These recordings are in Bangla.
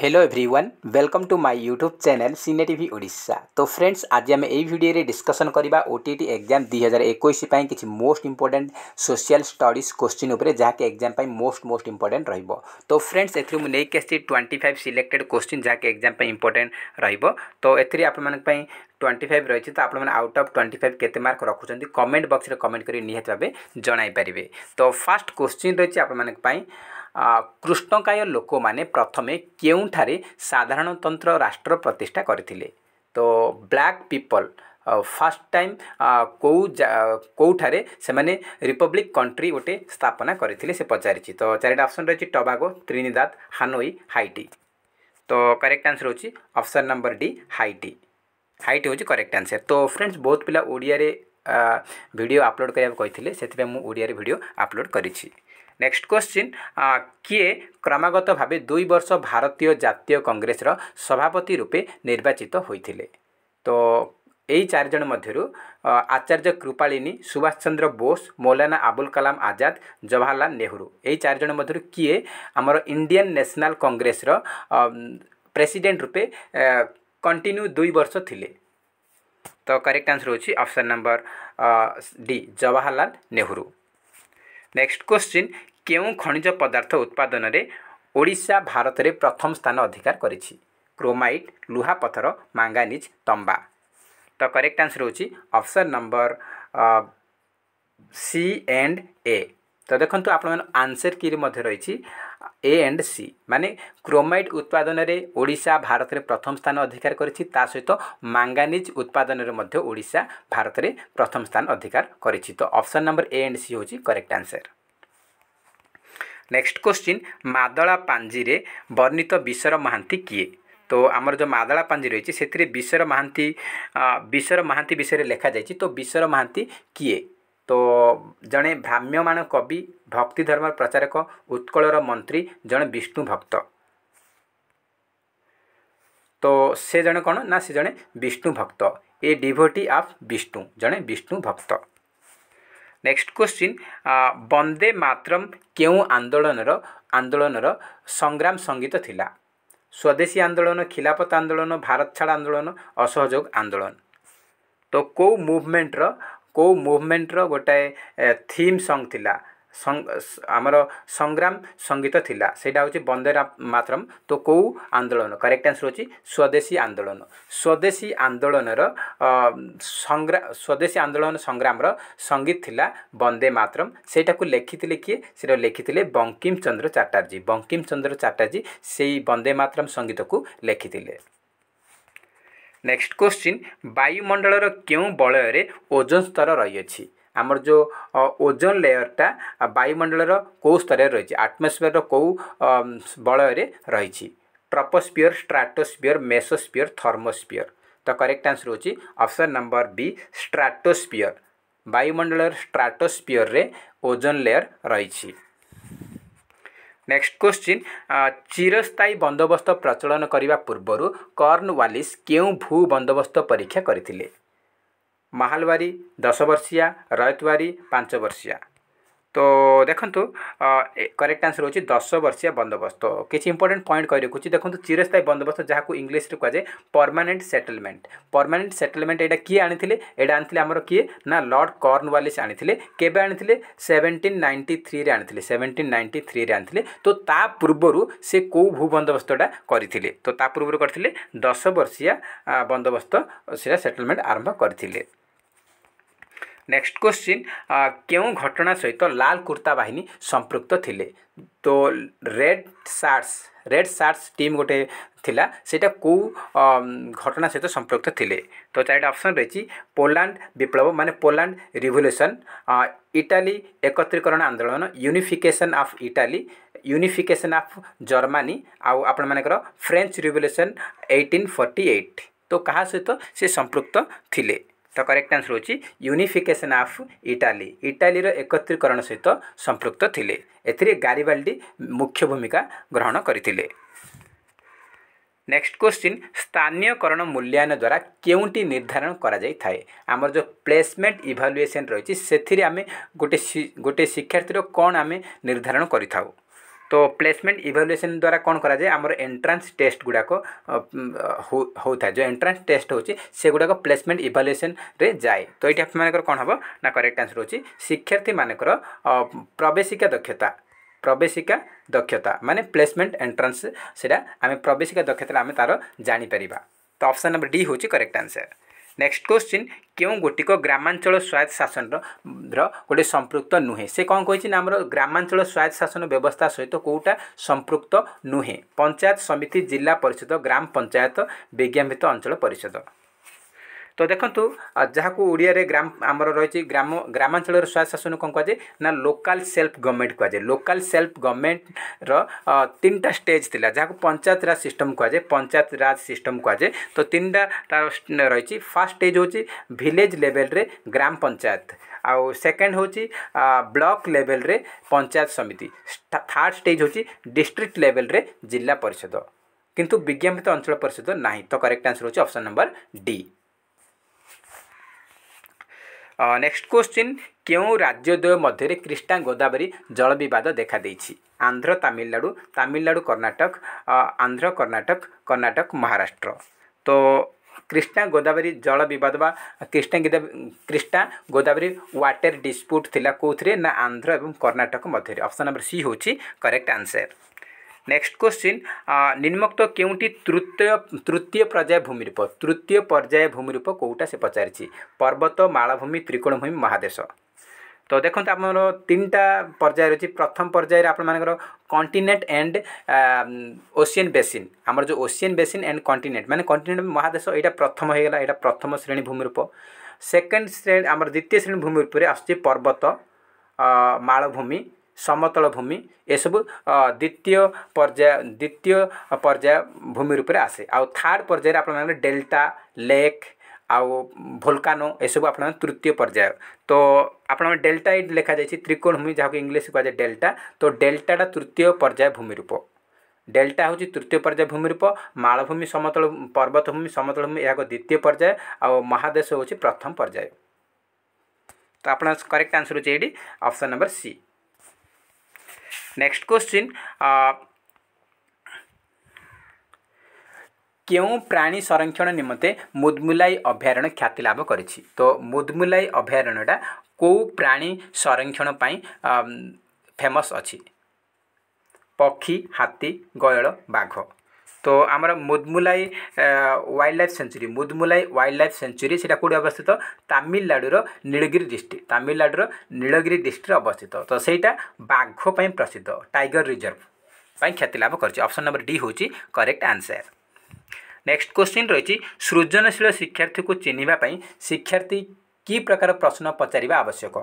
hello everyone welcome to my YouTube channel सिने टी ओडा तो फ्रेंड्स आज आम यही भिडियो डिस्कसन करवा टी एग्जाम दुई हजार एक किसी most important social studies question उपर जहाँकि एक्जाम मोस्ट मोस्ट इंपोर्टाट रो तो फ्रेंड्स एथि मुझे ट्वेंटी फाइव सिलेक्टेड क्वेश्चन जहाँकि एक्जाम इंपोर्टाट रो तो एप आप টোয়েন্টি ফাইভ রয়েছে তো আপনার আউট অফ টোয়েন্টি ফাইভ কেতে মার্ক রাখুন কমেন্ট বক্সরে কমেন্ট করে নিহতি ভাবে জনাই পারিবে তো ফার্স্ট কোশ্চিন রয়েছে আপনার কৃষ্ণকায় লোকমানে প্রথমে কেউঠারে সাধারণতন্ত্র রাষ্ট্র প্রতিষ্ঠা করে তো ব্ল্যাক পিপল ফার্স্ট টাইম কেউ কেউঠারে সেমানে রিপব্লিক কন্ট্রি গোটে স্থাপনা করে সে পচারিছি তো চারিটা অপশন রয়েছে টবাগো ত্রিনিদাদ হানোই হাইটি তো করেক্ট আনসর হচ্ছে option number D Haiti Haiti ହେଉଛି କରେକ୍ଟ ଆନ୍ସର୍ ତ ଫ୍ରେଣ୍ଡସ୍ ବହୁତ ପିଲା ଓଡ଼ିଆରେ ଭିଡ଼ିଓ ଅପଲୋଡ଼ କରିବାକୁ କହିଥିଲେ ସେଥିପାଇଁ ମୁଁ ଓଡ଼ିଆରେ ଭିଡ଼ିଓ ଅପଲୋଡ଼ କରିଛି ନେକ୍ସଟ କ୍ୱେଶ୍ଚିନ୍ କିଏ କ୍ରମାଗତ ଭାବେ ଦୁଇ ବର୍ଷ ଭାରତୀୟ ଜାତୀୟ କଂଗ୍ରେସର ସଭାପତି ରୂପେ ନିର୍ବାଚିତ ହୋଇଥିଲେ ତ ଏହି ଚାରିଜଣ ମଧ୍ୟରୁ ଆଚାର୍ଯ୍ୟ କୃପାଳିନୀ ସୁଭାଷ ଚନ୍ଦ୍ର ବୋଷ ମୌଲାନା ଆବୁଲ କାଲାମ ଆଜାଦ ଜବାହରଲାଲ ନେହେରୁ ଏହି ଚାରିଜଣ ମଧ୍ୟରୁ କିଏ ଆମର ଇଣ୍ଡିଆନ୍ ନ୍ୟାସନାଲ୍ କଂଗ୍ରେସର ପ୍ରେସିଡେଣ୍ଟ ରୂପେ कंटिन्यू दुई वर्ष थिले तो करेक्ट आंसर होची option number D Jawaharlal Nehru next question কেউ খনিজ পদার্থ উৎপাদনরে ওড়িশা ভারতরে প্রথম স্থান অধিকার করেছি ক্রোমাইট লুহাপথর মাঙ্গানিজ তম্বা তো করেক্ট আনসর হচ্ছে option number C and A তো দেখুন আপনার আনসর কি মধ্যে রয়েছে ଏ ଆଣ୍ଡ ସି ମାନେ କ୍ରୋମାଇଟ୍ ଉତ୍ପାଦନରେ ଓଡ଼ିଶା ଭାରତରେ ପ୍ରଥମ ସ୍ଥାନ ଅଧିକାର କରିଛି ତା ସହିତ ମାଙ୍ଗାନିଜ୍ ଉତ୍ପାଦନରେ ମଧ୍ୟ ଓଡ଼ିଶା ଭାରତରେ ପ୍ରଥମ ସ୍ଥାନ ଅଧିକାର କରିଛି ତ option number A and C ହେଉଛି କରେକ୍ଟ ଆନ୍ସର୍ ନେକ୍ସଟ କୋଶ୍ଚିନ୍ ମାଦଳା ପାଞ୍ଜିରେ ବର୍ଣ୍ଣିତ ବିଶ୍ୱର ମହାନ୍ତି କିଏ তো আমার যে মাদলা পাঞ্জি রয়েছে সেটি বিশ্বর মাহান্তি বিশ্বর মাহান্তি বিষয়ে লেখা যাই তো বিশ্বর মাহান্তি কিয়ে તો ଜଣେ ଭ୍ରାମ୍ୟମାଣ କବି ଭକ୍ତି ଧର୍ମର ପ୍ରଚାରକ ଉତ୍କଳର ମନ୍ତ୍ରୀ ଜଣେ ବିଷ୍ଣୁ ଭକ୍ତ ତ ସେ ଜଣେ କ'ଣ ନା ସେ ଜଣେ ବିଷ୍ଣୁ ଭକ୍ତ ଏ ଡିଭୋଟି ଅଫ୍ ବିଷ୍ଣୁ ଜଣେ ବିଷ୍ଣୁ ଭକ୍ତ ନେକ୍ସଟ କ୍ୱେଶ୍ଚିନ୍ ବନ୍ଦେ ମାତ୍ରମ୍ କେଉଁ ଆନ୍ଦୋଳନର ଆନ୍ଦୋଳନର ସଂଗ୍ରାମ ସଙ୍ଗୀତ ଥିଲା ସ୍ୱଦେଶୀ ଆନ୍ଦୋଳନ ଖିଲାଫତ ଆନ୍ଦୋଳନ ଭାରତ ଛାଡ଼ ଆନ୍ଦୋଳନ ଅସହଯୋଗ ଆନ୍ଦୋଳନ ତ କେଉଁ ମୁଭମେଣ୍ଟର କେଉଁ ମୁଭମେଣ୍ଟର ଗୋଟାଏ ଥିମ୍ ସଙ୍ଗ୍ ଥିଲା ଆମର ସଂଗ୍ରାମ ସଙ୍ଗୀତ ଥିଲା ସେଇଟା ହେଉଛି ବନ୍ଦେ ମାତରମ୍ ତ କେଉଁ ଆନ୍ଦୋଳନ କରେକ୍ଟ ଆନ୍ସର୍ ହେଉଛି ସ୍ୱଦେଶୀ ଆନ୍ଦୋଳନ ସ୍ୱଦେଶୀ ଆନ୍ଦୋଳନର ସଂଗ୍ରା ସ୍ୱଦେଶୀ ଆନ୍ଦୋଳନ ସଂଗ୍ରାମର ସଙ୍ଗୀତ ଥିଲା ବନ୍ଦେ ମାତରମ୍ ସେଇଟାକୁ ଲେଖିଥିଲେ କିଏ ସେଇଟା ଲେଖିଥିଲେ ବଙ୍କିମ ଚନ୍ଦ୍ର ଚାଟାର୍ଜୀ ବଙ୍କିମ ଚନ୍ଦ୍ର ଚାଟାର୍ଜୀ ସେଇ ବନ୍ଦେ ମାତରମ୍ ସଙ୍ଗୀତକୁ ଲେଖିଥିଲେ ନେକ୍ସଟ କ୍ୱେଶ୍ଚିନ୍ ବାୟୁମଣ୍ଡଳର କେଉଁ ବଳୟରେ ଓଜନ ସ୍ତର ରହିଅଛି ଆମର ଯେଉଁ ଓଜନ ଲେୟର୍ଟା ବାୟୁମଣ୍ଡଳର କେଉଁ ସ୍ତରରେ ରହିଛି ଆଟମସ୍ଫିୟର୍ର କେଉଁ ବଳୟରେ ରହିଛି ଟ୍ରପୋସ୍ପିୟର ଷ୍ଟ୍ରାଟୋସ୍ପିୟର ମେସୋସ୍ପିୟର ଥର୍ମୋସ୍ପିୟର ତ କରେକ୍ଟ ଆନ୍ସର ହେଉଛି ଅପସନ୍ ନମ୍ବର ବି ଷ୍ଟ୍ରାଟୋସ୍ପିୟର ବାୟୁମଣ୍ଡଳର ଷ୍ଟ୍ରାଟୋସ୍ପିୟରରେ ଓଜନ ଲେୟର୍ ରହିଛି ନେକ୍ସଟ କ୍ୱେଶ୍ଚିନ୍ ଚିରସ୍ଥାୟୀ ବନ୍ଦୋବସ୍ତ ପ୍ରଚଳନ କରିବା ପୂର୍ବରୁ କର୍ଣ୍ଣ ୱାଲିସ୍ କେଉଁ ଭୂ ବନ୍ଦୋବସ୍ତ ପରୀକ୍ଷା କରିଥିଲେ ମାହାଲୱାରୀ ଦଶ ବର୍ଷିଆ ରୟତୱାରୀ ପାଞ୍ଚ ବର୍ଷିଆ তো দেখন্তু করেক্ট আনসর হচ্ছে দশ বর্ষিয়া বন্দোবস্ত কিছু ইম্পর্টেন্ট পয়েন্ট কই রাখুছি দেখুন চিরস্থায়ী বন্দোবস্ত যা ইংলিশে কুযায়ে পরমানেন্ট সেটেলমেন্ট পরমানেন্ট সেটেলমেন্ট এটা কি আনিলে এটা আনিলে আমার কি না লর্ড কর্নওয়ালিস আনিলে কেবে আনিলে সেভেন্টিন নাইন্টি থ্রিরে আনিলে সেভেন্টিন নাইন্টি থ্রিরে আনিলে তো তা পূর্বরু সে কেউ ভূবন্দোবস্তটা করে তো তা পূর্বরু করে দশ বর্ষিয়া বন্দোবস্ত সেটা সেটেলমেন্ট আরম্ভ করে ନେକ୍ସଟ କ୍ୱେଶ୍ଚିନ୍ କେଉଁ ଘଟଣା ସହିତ ଲାଲ କୁର୍ତ୍ତା ବାହିନୀ ସମ୍ପୃକ୍ତ ଥିଲେ ତ red shirts red shirts team ଗୋଟେ ଥିଲା ସେଇଟା କେଉଁ ଘଟଣା ସହିତ ସମ୍ପୃକ୍ତ ଥିଲେ ତ ଚାରିଟା ଅପସନ୍ ରହିଛି ପୋଲାଣ୍ଡ ବିପ୍ଳବ ମାନେ ପୋଲାଣ୍ଡ ରିଭଲ୍ୟୁସନ୍ ଇଟାଲୀ ଏକତ୍ରୀକରଣ ଆନ୍ଦୋଳନ unification of Italy unification of Germany ଆଉ ଆପଣମାନଙ୍କର French revolution eighteen forty eight ତ କାହା ସହିତ ସେ ସମ୍ପୃକ୍ତ ଥିଲେ ର କରେକ୍ଟ ଆନ୍ସର୍ ହେଉଛି ୟୁନିଫିକେସନ୍ ଅଫ୍ ଇଟାଲୀ ଇଟାଲୀର ଏକତ୍ରୀକରଣ ସହିତ ସମ୍ପୃକ୍ତ ଥିଲେ ଏଥିରେ ଗାରିବାଲ୍ଡି ମୁଖ୍ୟ ଭୂମିକା ଗ୍ରହଣ କରିଥିଲେ ନେକ୍ସଟ କ୍ୱେଶ୍ଚିନ୍ ସ୍ଥାନୀୟକରଣ ମୂଲ୍ୟାୟନ ଦ୍ୱାରା କେଉଁଠି ନିର୍ଦ୍ଧାରଣ କରାଯାଇଥାଏ ଆମର ଯେଉଁ ପ୍ଲେସମେଣ୍ଟ ଇଭାଲୁଏସନ୍ ରହିଛି ସେଥିରେ ଆମେ ଗୋଟେ ଗୋଟିଏ ଶିକ୍ଷାର୍ଥୀର କ'ଣ ଆମେ ନିର୍ଦ୍ଧାରଣ କରିଥାଉ तो ପ୍ଲେସମେଣ୍ଟ ଇଭାଲୁଏସନ୍ ଦ୍ୱାରା କ'ଣ କରାଯାଏ ଆମର ଏଣ୍ଟ୍ରାନ୍ସ ଟେଷ୍ଟ ଗୁଡ଼ାକ ହେଉଥାଏ ଯେଉଁ ଏଣ୍ଟ୍ରାନ୍ସ ଟେଷ୍ଟ ହେଉଛି ସେଗୁଡ଼ାକ ପ୍ଲେସମେଣ୍ଟ ଇଭାଲୁଏସନ୍ରେ ଯାଏ ତ ଏଇଠି ଆପଣମାନଙ୍କର କ'ଣ ହେବ ନା କରେକ୍ଟ ଆନ୍ସର୍ ହେଉଛି ଶିକ୍ଷାର୍ଥୀମାନଙ୍କର ପ୍ରବେଶିକା ଦକ୍ଷତା ପ୍ରବେଶିକା ଦକ୍ଷତା ମାନେ ପ୍ଲେସମେଣ୍ଟ ଏଣ୍ଟ୍ରାନ୍ସ ସେଇଟା ଆମେ ପ୍ରବେଶିକା ଦକ୍ଷତାରେ ଆମେ ତା'ର ଜାଣିପାରିବା ତ ଅପସନ୍ ନମ୍ବର ଡି ହେଉଛି କରେକ୍ଟ ଆନ୍ସର୍ नेक्स्ट क्वस् केही गोटिक ग्रामाञ्चल स्वायत्त शासन र गोटे सम्पृक्त नुहेँसे कम ग्रामाञ्चल स्वायत्त शासन व्यवस्था सहित केही सम्पृक्त नुहे पंचायत समिति जिल्ला परिषद ग्राम पंचायत विज्ञानित अञ्चल परिषद ତ ଦେଖନ୍ତୁ ଯାହାକୁ ଓଡ଼ିଆରେ ଗ୍ରାମ ଆମର ରହିଛି ଗ୍ରାମ ଗ୍ରାମାଞ୍ଚଳର ସ୍ୱାୟତ୍ତ ଶାସନ କ'ଣ କୁହାଯାଏ ନା ଲୋକାଲ୍ ସେଲ୍ଫ ଗଭର୍ଣ୍ଣମେଣ୍ଟ କୁହାଯାଏ ଲୋକାଲ୍ ସେଲ୍ଫ ଗଭର୍ଣ୍ଣମେଣ୍ଟର ତିନିଟା ଷ୍ଟେଜ୍ ଥିଲା ଯାହାକୁ ପଞ୍ଚାୟତ ରାଜ ସିଷ୍ଟମ୍ କୁହାଯାଏ ପଞ୍ଚାୟତ ରାଜ ସିଷ୍ଟମ୍ କୁହାଯାଏ ତ ତିନିଟା ରହିଛି ଫାର୍ଷ୍ଟ ଷ୍ଟେଜ୍ ହେଉଛି ଭିଲେଜ୍ ଲେଭେଲ୍ରେ ଗ୍ରାମ ପଞ୍ଚାୟତ ଆଉ ସେକେଣ୍ଡ ହେଉଛି ବ୍ଲକ୍ ଲେଭେଲ୍ରେ ପଞ୍ଚାୟତ ସମିତି ଥାର୍ଡ ଷ୍ଟେଜ୍ ହେଉଛି ଡିଷ୍ଟ୍ରିକ୍ଟ ଲେଭେଲ୍ରେ ଜିଲ୍ଲା ପରିଷଦ କିନ୍ତୁ ବିଜ୍ଞାପିତ ଅଞ୍ଚଳ ପରିଷଦ ନାହିଁ ତ କରେକ୍ଟ ଆନ୍ସର ହେଉଛି option number D next question କେଉଁ ରାଜ୍ୟଦ୍ୱୟ ମଧ୍ୟରେ କ୍ରିଷ୍ଣା ଗୋଦାବରୀ ଜଳ ବିବାଦ ଦେଖାଦେଇଛି ଆନ୍ଧ୍ର ତାମିଲନାଡ଼ୁ ତାମିଲନାଡ଼ୁ କର୍ଣ୍ଣାଟକ ଆନ୍ଧ୍ର କର୍ଣ୍ଣାଟକ କର୍ଣ୍ଣାଟକ ମହାରାଷ୍ଟ୍ର ତ কৃষ্ণা গোদাবরী জল বিবাদ বা কৃষ্ণা কৃষ্ণা গোদাবরী ওয়াটার ডিসপ্যুট লা কোথায় না আন্ধ্র এবং কর্ণাটক মধ্যে অপশন নম্বর সি হচ্ছে করেক্ট আনসর নেক্সট কোশ্চিন নিম্নোক্ত কেউটি তৃতীয় তৃতীয় পর্যায় ভূমিরূপ তৃতীয় পর্যায় ভূমিরূপ কোটা সে পচারিছি পর্বত মালভূমি ত্রিকোণভূমি মহাদেশ তো দেখুন আমার তিনটা পর্যায় রয়েছে প্রথম পর্যায়ে আপনার কন্টিনেন্ট এন্ড ওসিয়ান বেসিন আমার যে ওসিয়ান বেসিন এন্ড কন্টিনেন্ট মানে কন্টিনেন্ট মহাদেশ এটা প্রথম হয়ে গেল এটা প্রথম শ্রেণী ভূমিরূপ সেকেন্ড শ্রেণী আমার দ্বিতীয় শ্রেণী ভূমিরূপে আসছে পর্বত মালভূমি समतल भूमि यह सब द्वितीय पर्याय द्वितीय पर्याय भूमि रूप से आसे आउ थार्ड पर्यायर आप डेल्टा लेक आउ भोलकानो यह आप तृतीय पर्याय तो आप डेल्टा लिखा जाए त्रिकोण भूमि जहाँ इंग्लीश कह जाए डेल्टा तो डेल्टाटा तृतीय पर्याय भूमि रूप डेल्टा हूँ तृतीय पर्याय भूमि रूप मालभूमि समतल पर्वत भूमि समतल भूमि यह द्वितीय पर्याय आ महादेश हूँ प्रथम पर्याय तो आप correct answer option number C next question କେଉଁ ପ୍ରାଣୀ ସଂରକ୍ଷଣ ନିମନ୍ତେ ମୁଦମୁଲାଇ ଅଭୟାରଣ୍ୟ ଖ୍ୟାତି ଲାଭ କରିଛି ତ ମୁଦମୁଲାଇ ଅଭୟାରଣ୍ୟଟା କେଉଁ ପ୍ରାଣୀ ସଂରକ୍ଷଣ ପାଇଁ ଫେମସ୍ ଅଛି ପକ୍ଷୀ ହାତୀ ଗୟଳ ବାଘ তো আমার Mudumalai wildlife sanctuary Mudumalai wildlife sanctuary সেটা কোটি অবস্থিত তামিলনাড়ুর নীলগিরি ডিস্ট্রিক্ট তামিলনাড়ুর নীলগিরি ডিস্ট্রিক্ট অবস্থিত তো সেইটা বাঘ পাই প্রসিদ্ধ টাইগর রিজর্ভ পাই খ্যাতিলাভ করছে অপশন নম্বর ডি হচ্ছে করেক্ট আনসার নেক্সট কোশ্চিন রয়েছে সৃজনশীল শিক্ষার্থী চিহ্নবা শিক্ষার্থী কি প্রকার প্রশ্ন পচারা আবশ্যক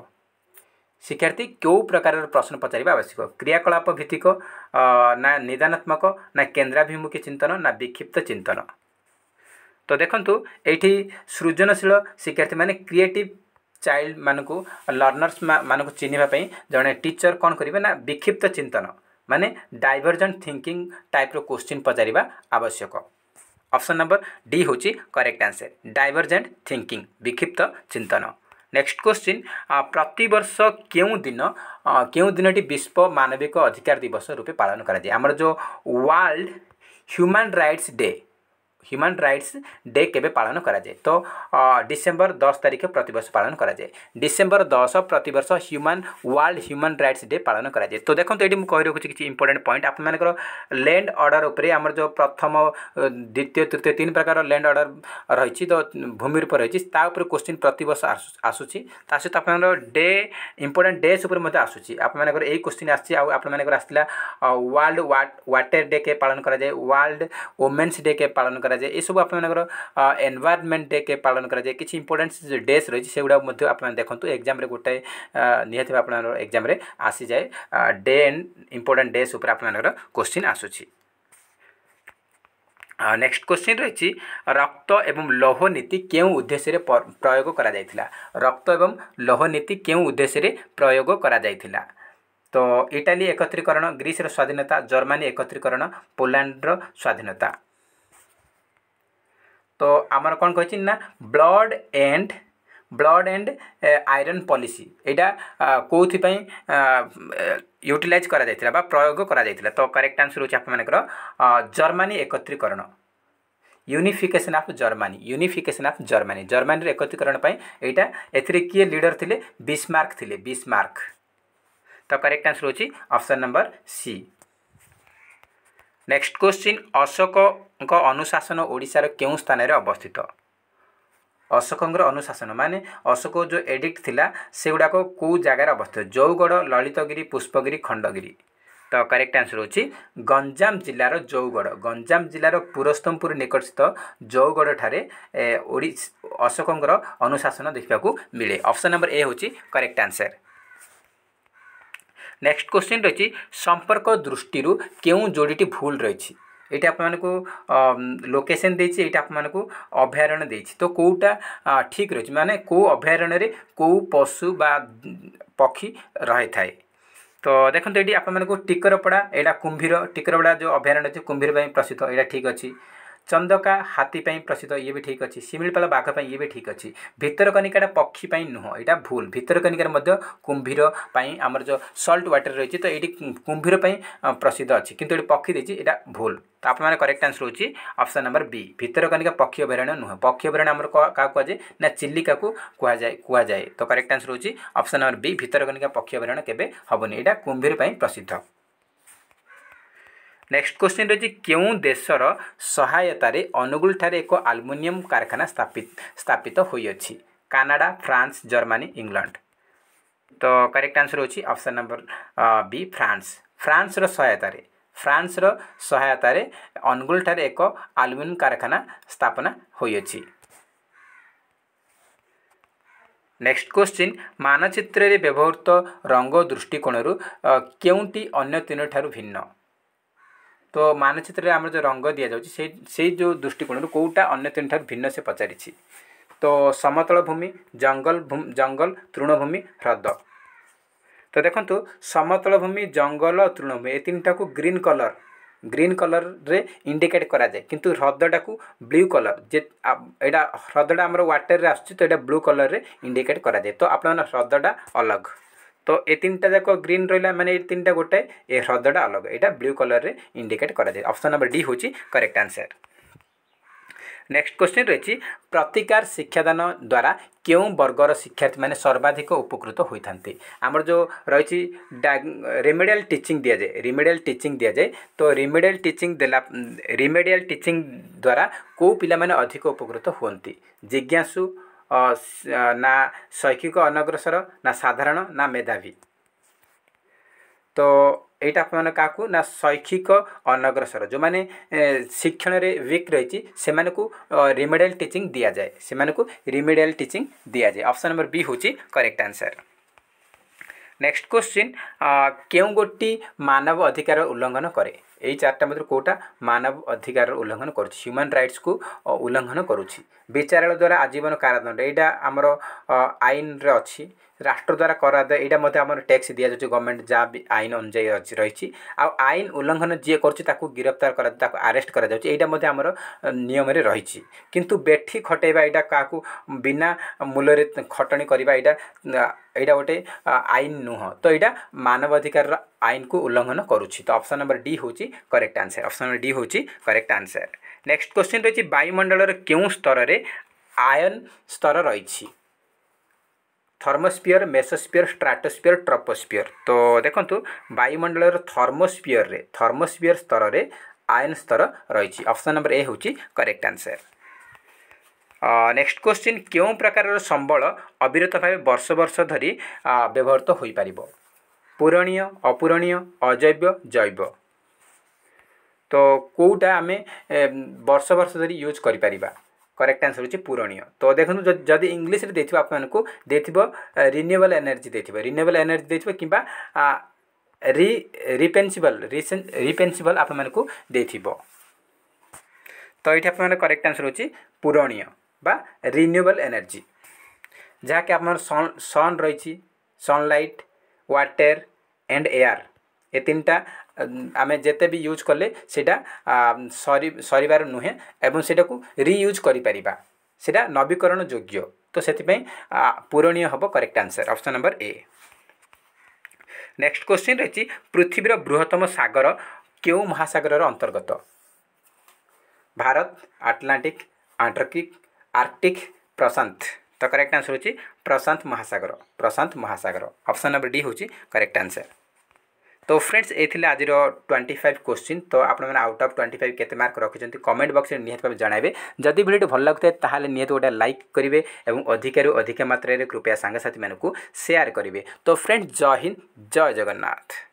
ଶିକ୍ଷାର୍ଥୀ କେଉଁ ପ୍ରକାରର ପ୍ରଶ୍ନ ପଚାରିବା ଆବଶ୍ୟକ କ୍ରିୟାକଳାପ ଭିତ୍ତିକ ନା ନିଦାନାତ୍ମକ ନା କେନ୍ଦ୍ରାଭିମୁଖୀ ଚିନ୍ତନ ନା ବିକ୍ଷିପ୍ତ ଚିନ୍ତନ ତ ଦେଖନ୍ତୁ ଏଇଠି ସୃଜନଶୀଳ ଶିକ୍ଷାର୍ଥୀମାନେ କ୍ରିଏଟିଭ୍ ଚାଇଲ୍ଡ ମାନଙ୍କୁ ଲର୍ଣ୍ଣର୍ସ ମାନଙ୍କୁ ଚିହ୍ନିବା ପାଇଁ ଜଣେ ଟିଚର କ'ଣ କରିବେ ନା ବିକ୍ଷିପ୍ତ ଚିନ୍ତନ ମାନେ ଡାଇଭର୍ଜେଣ୍ଟ ଥିଙ୍କିଂ ଟାଇପ୍ର କୋଶ୍ଚିନ୍ ପଚାରିବା ଆବଶ୍ୟକ ଅପସନ୍ ନମ୍ବର ଡି ହେଉଛି କରେକ୍ଟ ଆନ୍ସର ଡାଇଭର୍ଜେଣ୍ଟ ଥିଙ୍କିଂ ବିକ୍ଷିପ୍ତ ଚିନ୍ତନ ନେକ୍ସଟ କ୍ୱେଶ୍ଚିନ୍ ପ୍ରତିବର୍ଷ କେଉଁ ଦିନ କେଉଁ ଦିନଟି ବିଶ୍ୱ ମାନବିକ ଅଧିକାର ଦିବସ ରୂପେ ପାଳନ କରାଯାଏ ଆମର ଯେଉଁ world human rights day human rights day কেবে পালন করা যায় তো ডিসেম্বর দশ তারিখে প্রতবর্ষ পালন করা যায় ডিসেম্বর দশ প্রতবর্ষ human world human rights day পালন করা যায় তো দেখুন এটি কহি রাখুছি কিছু ইম্পর্টেন্ট পয়েন্ট আপনার ল্যান্ড অর্ডর উপরে আমার যে প্রথম দ্বিতীয় তৃতীয় তিন প্রকার ল্যান্ড অর্ডর রয়েছে তো ভূমির উপরে রয়েছে তা উপরে কোশ্চিন প্রতবর্ষ আসুচি তা সহ আপনার ডে ইম্পর্টেন্ট ডেস উপরে মধ্যে আসুচি আপনার এই কোশ্চিন আসছে আপনার আসছিলা ওয়ার্ল্ড ওয়াটার ডে কে পালন করা যায় ওয়ার্ল্ড ওমেন্স ডে কে পালন করা କରାଯାଏ ଏସବୁ ଆପଣମାନଙ୍କର ଏନଭାରନମେଣ୍ଟ ଡେ କେ ପାଳନ କରାଯାଏ କିଛି ଇମ୍ପୋର୍ଟାନ୍ସ ଡେସ୍ ରହିଛି ସେଗୁଡ଼ାକ ମଧ୍ୟ ଆପଣମାନେ ଦେଖନ୍ତୁ ଏକ୍ଜାମରେ ଗୋଟାଏ ନିହାତି ଆପଣଙ୍କର ଏକ୍ଜାମରେ ଆସିଯାଏ ଡେ ଆଣ୍ଡ ଇମ୍ପୋର୍ଟାଣ୍ଟ ଡେସ୍ ଉପରେ ଆପଣମାନଙ୍କର କୋଶ୍ଚିନ୍ ଆସୁଛି ନେକ୍ସଟ କୋଶ୍ଚିନ୍ ରହିଛି ରକ୍ତ ଏବଂ ଲୌହ ନୀତି କେଉଁ ଉଦ୍ଦେଶ୍ୟରେ ପ୍ରୟୋଗ କରାଯାଇଥିଲା ରକ୍ତ ଏବଂ ଲୌହ ନୀତି କେଉଁ ଉଦ୍ଦେଶ୍ୟରେ ପ୍ରୟୋଗ କରାଯାଇଥିଲା ତ ଇଟାଲୀ ଏକତ୍ରୀକରଣ ଗ୍ରୀସର ସ୍ୱାଧୀନତା ଜର୍ମାନୀ ଏକତ୍ରୀକରଣ ପୋଲାଣ୍ଡର ସ୍ୱାଧୀନତା তো আমার କ'ଣ କହିଛି ନା blood and blood and iron policy ଏଇଟା କେଉଁଥିପାଇଁ ୟୁଟିଲାଇଜ୍ କରାଯାଇଥିଲା ବା ପ୍ରୟୋଗ କରାଯାଇଥିଲା ତ କରେକ୍ଟ ଆନ୍ସର୍ ହେଉଛି ଆପଣମାନଙ୍କର ଜର୍ମାନୀ ଏକତ୍ରୀକରଣ unification of Germany unification of Germany ଜର୍ମାନୀର ଏକତ୍ରୀକରଣ ପାଇଁ ଏଇଟା ଏଥିରେ କିଏ ଲିଡର୍ ଥିଲେ ବିସ୍ମାର୍କ ଥିଲେ ବିସ୍ମାର୍କ ତ କରେକ୍ଟ ଆନ୍ସର୍ ହେଉଛି option number C next question ଅଶୋକଙ୍କ ଅନୁଶାସନ ଓଡ଼ିଶାର କେଉଁ ସ୍ଥାନରେ ଅବସ୍ଥିତ ଅଶୋକଙ୍କର ଅନୁଶାସନ ମାନେ ଅଶୋକ ଯେଉଁ ଏଡିକ୍ଟ ଥିଲା ସେଗୁଡ଼ାକ କେଉଁ ଜାଗାରେ ଅବସ୍ଥିତ ଜୌଗଡ଼ ଲଳିତଗିରି ପୁଷ୍ପଗିରି ଖଣ୍ଡଗିରି ତ କରେକ୍ଟ ଆନ୍ସର ହେଉଛି ଗଞ୍ଜାମ ଜିଲ୍ଲାର ଜୌଗଡ଼ ଗଞ୍ଜାମ ଜିଲ୍ଲାର ପୁରସ୍ତମପୁର ନିକଟସ୍ଥିତ ଜୌଗଡ଼ଠାରେ ଓଡ଼ିଶ ଅଶୋକଙ୍କର ଅନୁଶାସନ ଦେଖିବାକୁ ମିଳେ ଅପ୍ସନ୍ ନମ୍ବର ଏ ହେଉଛି କରେକ୍ଟ ଆନ୍ସର ନେକ୍ସଟ କ୍ୱେଶ୍ଚିନ୍ ରହିଛି ସମ୍ପର୍କ ଦୃଷ୍ଟିରୁ କେଉଁ ଯୋଡ଼ିଟି ଭୁଲ ରହିଛି ଏଇଟା ଆପଣମାନଙ୍କୁ ଲୋକେସନ୍ ଦେଇଛି ଏଇଟା ଆପଣମାନଙ୍କୁ ଅଭୟାରଣ୍ୟ ଦେଇଛି ତ କେଉଁଟା ଠିକ୍ ରହିଛି ମାନେ କେଉଁ ଅଭୟାରଣ୍ୟରେ କେଉଁ ପଶୁ ବା ପକ୍ଷୀ ରହିଥାଏ ତ ଦେଖନ୍ତୁ ଏଠି ଆପଣମାନଙ୍କୁ ଟିକରପଡ଼ା ଏଇଟା କୁମ୍ଭୀର ଟିକରପଡ଼ା ଯେଉଁ ଅଭୟାରଣ୍ୟ ଅଛି କୁମ୍ଭୀର ପାଇଁ ପ୍ରସିଦ୍ଧ ଏଇଟା ଠିକ୍ ଅଛି ଚନ୍ଦକା ହାତୀ ପାଇଁ ପ୍ରସିଦ୍ଧ ଇଏ ବି ଠିକ୍ ଅଛି ଶିମିଳିପାଳ ବାଘ ପାଇଁ ଇଏ ବି ଠିକ୍ ଅଛି ଭିତରକନିକାଟା ପକ୍ଷୀ ପାଇଁ ନୁହଁ ଏଇଟା ଭୁଲ ଭିତରକନିକାରେ ମଧ୍ୟ କୁମ୍ଭୀର ପାଇଁ ଆମର ଯେଉଁ ସଲ୍ଟ ୱାଟର୍ ରହିଛି ତ ଏଇଠି କୁମ୍ଭୀର ପାଇଁ ପ୍ରସିଦ୍ଧ ଅଛି କିନ୍ତୁ ଏଠି ପକ୍ଷୀ ଦେଇଛି ଏଇଟା ଭୁଲ ତ ଆପଣମାନେ କରେକ୍ଟ ଆନ୍ସର ହେଉଛି ଅପସନ୍ ନମ୍ବର ବି ଭିତରକନିକା ପକ୍ଷୀ ଅଭୟାରଣ୍ୟ ନୁହେଁ ପକ୍ଷୀ ଅଭୟାରଣ୍ୟ ଆମର କାହା କୁହାଯାଏ ନା ଚିଲିକାକୁ କୁହାଯାଏ କୁହାଯାଏ ତ କରେକ୍ଟ ଆନ୍ସର ହେଉଛି ଅପସନ୍ ନମ୍ବର ବି ଭିତରକନିକା ପକ୍ଷୀ ଅଭୟାରଣ୍ୟ କେବେ ହେବନି ଏଇଟା କୁମ୍ଭୀର ପାଇଁ ପ୍ରସିଦ୍ଧ ନେକ୍ସଟ କ୍ୱେଶ୍ଚିନ୍ ରହିଛି କେଉଁ ଦେଶର ସହାୟତାରେ ଅନୁଗୁଳଠାରେ ଏକ ଆଲୁମିନିୟମ୍ କାରଖାନା ସ୍ଥାପିତ ସ୍ଥାପିତ ହୋଇଅଛି କାନାଡ଼ା ଫ୍ରାନ୍ସ ଜର୍ମାନୀ ଇଂଲଣ୍ଡ ତ କରେକ୍ଟ ଆନ୍ସର୍ ହେଉଛି ଅପସନ୍ ନମ୍ବର ବି ଫ୍ରାନ୍ସ ଫ୍ରାନ୍ସର ସହାୟତାରେ ଫ୍ରାନ୍ସର ସହାୟତାରେ ଅନୁଗୁଳଠାରେ ଏକ ଆଲୁମିନିୟମ୍ କାରଖାନା ସ୍ଥାପନା ହୋଇଅଛି ନେକ୍ସଟ କ୍ୱେଶ୍ଚିନ୍ ମାନଚିତ୍ରରେ ବ୍ୟବହୃତ ରଙ୍ଗ ଦୃଷ୍ଟିକୋଣରୁ କେଉଁଟି ଅନ୍ୟ ତିନିଠାରୁ ଭିନ୍ନ ତ ମାନଚିତ୍ରରେ ଆମର ଯେଉଁ ରଙ୍ଗ ଦିଆଯାଉଛି ସେଇ ସେଇ ଯେଉଁ ଦୃଷ୍ଟିକୋଣରୁ କେଉଁଟା ଅନ୍ୟ ତିନିଠାରୁ ଭିନ୍ନ ସେ ପଚାରିଛି ତ ସମତଳ ଭୂମି ଜଙ୍ଗଲ ଜଙ୍ଗଲ ତୃଣଭୂମି ହ୍ରଦ ତ ଦେଖନ୍ତୁ ସମତଳ ଭୂମି ଜଙ୍ଗଲ ତୃଣଭୂମି ଏ ତିନିଟାକୁ ଗ୍ରୀନ୍ କଲର୍ ଗ୍ରୀନ୍ କଲର୍ରେ ଇଣ୍ଡିକେଟ୍ କରାଯାଏ କିନ୍ତୁ ହ୍ରଦଟାକୁ ବ୍ଲୁ କଲର୍ ଯେ ଏଇଟା ହ୍ରଦଟା ଆମର ୱାଟର୍ରେ ଆସୁଛି ତ ଏଇଟା ବ୍ଲୁ କଲର୍ରେ ଇଣ୍ଡିକେଟ୍ କରାଯାଏ ତ ଆପଣମାନେ ହ୍ରଦଟା ଅଲଗ তো এ তিনটা যাক গ্রিন রহিলা মানে এই তিনটা গোটে এ হ্রদটা অলগ এটা ব্লু কলর্রে ইন্ডিকেট করা যায় অপশন নম্বর ডি হচ্ছে করেক্ট আনসার নেক্সট কোশ্চিন রয়েছে প্রতিকার শিক্ষাদান দ্বারা কেউ বর্গর শিক্ষার্থী মানে সর্বাধিক উপকৃত হয়ে থাকে আমার যে রয়েছে রিমেডিয়াল টিচিং দিয়া যায় রিমেডিয়াল টিচিং দিয়া যায় তো রিমেডিয়াল টিচিং দেলা রিমেডিয়াল টিচিং দ্বারা কেউ পিলা মানে অধিক উপকৃত হুম জিজ্ঞাসু ନା ଶୈକ୍ଷିକ ଅନଗ୍ରସର ନା ସାଧାରଣ ନା ମେଧାବୀ ତ ଏଇଟା ଆପଣମାନେ କାହାକୁ ନା ଶୈକ୍ଷିକ ଅନଗ୍ରସର ଯେଉଁମାନେ ଶିକ୍ଷଣରେ ୱିକ୍ ରହିଛି ସେମାନଙ୍କୁ ରିମେଡ଼ିଆଲ ଟିଚିଂ ଦିଆଯାଏ ସେମାନଙ୍କୁ ରିମେଡ଼ିଆଲ ଟିଚିଂ ଦିଆଯାଏ ଅପସନ୍ ନମ୍ବର ବି ହେଉଛି କରେକ୍ଟ ଆନ୍ସର୍ ନେକ୍ସଟ କୋଶ୍ଚିନ୍ କେଉଁ ଗୋଟି ମାନବ ଅଧିକାର ଉଲ୍ଲଂଘନ କରେ এই চারটা মধ্যে কোটা মানব অধিকার উল্লঙ্ঘন করুছি হ্যুমান কু উল্লঙ্ঘন করুছি বিচারালয় দ্বারা আজীবন কারাদণ্ড এইটা আমার আইনরে অছি রাষ্ট্র দ্বারা করা এইটা মধ্যে আমার ট্যাক্স দিয়া যাচ্ছে গভর্নমেন্ট যা আইন অনুযায়ী রয়েছে আইন উল্লঙ্ঘন যে করছে তাকে গিরফতার করা তাকে আরেস্ট করা যাচ্ছে এইটা মধ্যে আমার নিয়মরে রয়েছে কিন্তু বেঠি খটাইবা এটা কাকু বিনা মূল্যরে খটনি করা এটা এইটা গোটে আইন নুহ তো এইটা মানবাধিকারর আইনকু উল্লঙ্ঘন করুছি তো অপশন নম্বর ডি হচ্ছে କରେକ୍ଟ ଆନ୍ସର ଅପ୍ସନ୍ ଡି ହେଉଛି କରେକ୍ଟ ଆନ୍ସର ନେକ୍ସଟ କ୍ୱେଶ୍ଚିନ୍ ରହିଛି ବାୟୁମଣ୍ଡଳର କେଉଁ ସ୍ତରରେ ଆୟନ୍ ସ୍ତର ରହିଛି ଥର୍ମୋସ୍ଫିୟର ମେସୋସ୍ଫିୟର ଷ୍ଟ୍ରାଟୋସ୍ଫିୟର ଟ୍ରପୋସ୍ଫିୟର ତ ଦେଖନ୍ତୁ ବାୟୁମଣ୍ଡଳର ଥର୍ମୋସ୍ଫିୟରରେ ଥର୍ମୋସ୍ଫିୟର ସ୍ତରରେ ଆୟନ୍ ସ୍ତର ରହିଛି ଅପ୍ସନ୍ ନମ୍ବର ଏ ହେଉଛି କରେକ୍ଟ ଆନ୍ସର ନେକ୍ସଟ କ୍ୱେଶ୍ଚିନ୍ କେଉଁ ପ୍ରକାରର ସମ୍ବଳ ଅବିରତ ଭାବେ ବର୍ଷ ବର୍ଷ ଧରି ବ୍ୟବହୃତ ହୋଇପାରିବ ପୂରଣୀୟ ଅପୂରଣୀୟ ଅଜୈବ ଜୈବ ତ କେଉଁଟା ଆମେ ବର୍ଷ ବର୍ଷ ଧରି ୟୁଜ୍ କରିପାରିବା କରେକ୍ଟ ଆନ୍ସର୍ ହେଉଛି ପୂରଣୀୟ ତ ଦେଖନ୍ତୁ ଯଦି ଇଂଲିଶରେ ଦେଇଥିବ ଆପଣମାନଙ୍କୁ ଦେଇଥିବ ରିନ୍ୟୁଏବଲ୍ ଏନର୍ଜି ଦେଇଥିବ ରିନ୍ୟୁଏବଲ୍ ଏନର୍ଜି ଦେଇଥିବ କିମ୍ବା ରି ରିପେନ୍ସିବଲ୍ ରିପେନ୍ସିବଲ୍ ଆପଣମାନଙ୍କୁ ଦେଇଥିବ ତ ଏଇଠି ଆପଣଙ୍କର କରେକ୍ଟ ଆନ୍ସର୍ ହେଉଛି ପୂରଣୀୟ ବା ରିନ୍ୟୁଏବଲ୍ ଏନର୍ଜି ଯାହାକି ଆମର ସନ୍ ସନ୍ ରହିଛି ସନ୍ଲାଇଟ୍ ୱାଟର୍ ଆଣ୍ଡ ଏୟାର୍ ଏ ତିନିଟା ଆମେ ଯେତେ ବି ୟୁଜ୍ କଲେ ସେଇଟା ସରି ସରିବାର ନୁହେଁ ଏବଂ ସେଇଟାକୁ ରିୟୁଜ୍ କରିପାରିବା ସେଇଟା ନବୀକରଣ ଯୋଗ୍ୟ ତ ସେଥିପାଇଁ ପୂରଣୀୟ ହେବ correct answer option number A next question ରହିଛି ପୃଥିବୀର ବୃହତ୍ତମ ସାଗର କେଉଁ ମହାସାଗରର ଅନ୍ତର୍ଗତ ଭାରତ ଆଟଲାଣ୍ଟିକ୍ ଆଣ୍ଟାର୍କଟିକ୍ ଆର୍କଟିକ୍ ପ୍ରଶାନ୍ତ ତ କରେକ୍ଟ ଆନ୍ସର୍ ହେଉଛି ପ୍ରଶାନ୍ତ ମହାସାଗର ପ୍ରଶାନ୍ତ ମହାସାଗର ଅପସନ୍ ନମ୍ବର ଡି ହେଉଛି କରେକ୍ଟ ଆନ୍ସର୍ তো ফ্রেন্ডস এই আজির টোয়েন্টি ফাইভ কোশ্চিন তো আপনার আউট অফ টোয়েন্টি ফাইভ কেতে মার্ক রকিছেন কমেন্ট বক্সে নিহতি ভাবে জনাইবে যদি ভিডিওটি ভাল লাগুথায় তাহলে নিহতি গোটা লাইক করবে এবং অধিকারু অধিক মাত্রায় কৃপয়া সাংসাথী মানুষ সেয়ার করবে তো ফ্রেন্ডস জয় হিন্দ জয় জগন্নাথ